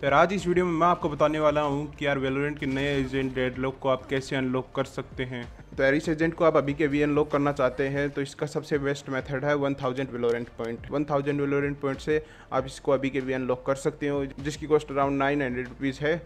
तो यार आज इस वीडियो में मैं आपको बताने वाला हूँ कि यार वेलोरेंट के नए एजेंट डेडलॉक को आप कैसे अनलॉक कर सकते हैं तो यार इस एजेंट को आप अभी के भी अनलॉक करना चाहते हैं तो इसका सबसे बेस्ट मेथड है 1000 thousand Valorant point 1000 thousand Valorant point से आप इसको अभी के भी अनलॉक कर सकते हो जिसकी cost around nine hundred rupees है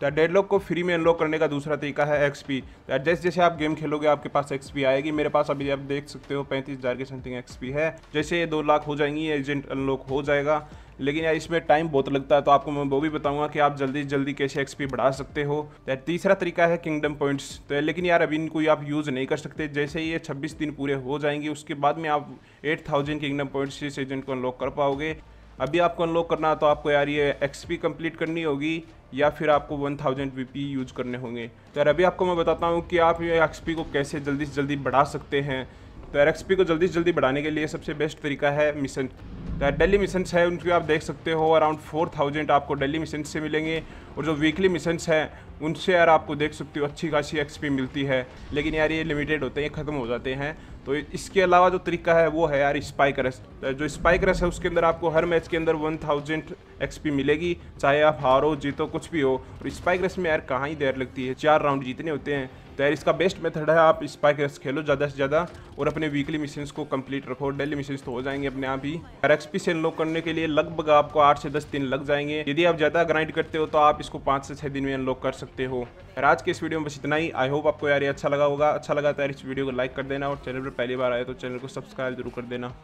तो डेडलॉक को फ्री में अनलॉक करने का दूसरा तरीका है एक्सपी तो जैसे जैसे आप गेम खेलोगे आपके पास एक्सपी आएगी मेरे पास अभी आप देख सकते हो पैंतीस हज़ार के समथिंग एक्सपी है जैसे ये दो लाख हो जाएंगी एजेंट अनलॉक हो जाएगा लेकिन यार इसमें टाइम बहुत लगता है तो आपको मैं वो भी बताऊंगा कि आप जल्दी जल्दी कैसे एक्सपी बढ़ा सकते हो तो तीसरा तरीका है किंगडम पॉइंट्स तो लेकिन यार अभी इनको आप यूज़ नहीं कर सकते जैसे ही ये छब्बीस दिन पूरे हो जाएंगे उसके बाद में आप एट थाउजेंड किंगडम पॉइंट्स इस एजेंट को अनलॉक कर पाओगे अभी आपको अनलॉक करना है तो आपको यार ये एक्सपी कंप्लीट करनी होगी या फिर आपको 1000 थाउजेंड वी यूज़ करने होंगे तो यार अभी आपको मैं बताता हूँ कि आप ये एक्सपी को कैसे जल्दी से जल्दी बढ़ा सकते हैं तो यार एक्सपी को जल्दी से जल्दी बढ़ाने के लिए सबसे बेस्ट तरीका है मिशन डेली मिशंस है उनके आप देख सकते हो अराउंड फोर थाउजेंड आपको डेली मिशन से मिलेंगे और जो वीकली मिशंस हैं उनसे यार आपको देख सकते हो अच्छी खासी एक्सपी मिलती है लेकिन यार ये लिमिटेड होते हैं ख़त्म हो जाते हैं तो इसके अलावा जो तरीका है वो है यार स्पाइक रस जो स्पाइक रस है उसके अंदर आपको हर मैच के अंदर वन थाउजेंड पी मिलेगी चाहे आप हारो जीतो कुछ भी हो और स्पाइक रस में यार कहाँ ही देर लगती है चार राउंड जीतने होते हैं तो यार इसका बेस्ट मेथड है आप स्पाइक रेस खेलो ज़्यादा से ज़्यादा और अपने वीकली मिशन को कंप्लीट रखो डेली मिशन तो हो जाएंगे अपने आप ही और एक्सपी से अनलॉक करने के लिए लगभग आपको आठ से दस दिन लग जाएंगे यदि आप ज़्यादा ग्राइंड करते हो तो आप इसको पाँच से छः दिन में अनलॉक कर सकते हो और आज के इस वीडियो में बस इतना ही आई होप आपको यार ये अच्छा लगा होगा अच्छा लगा तो यार इस वीडियो को लाइक कर देना और चैनल पर पहली बार आए तो चैनल को सब्सक्राइब जरूर कर देना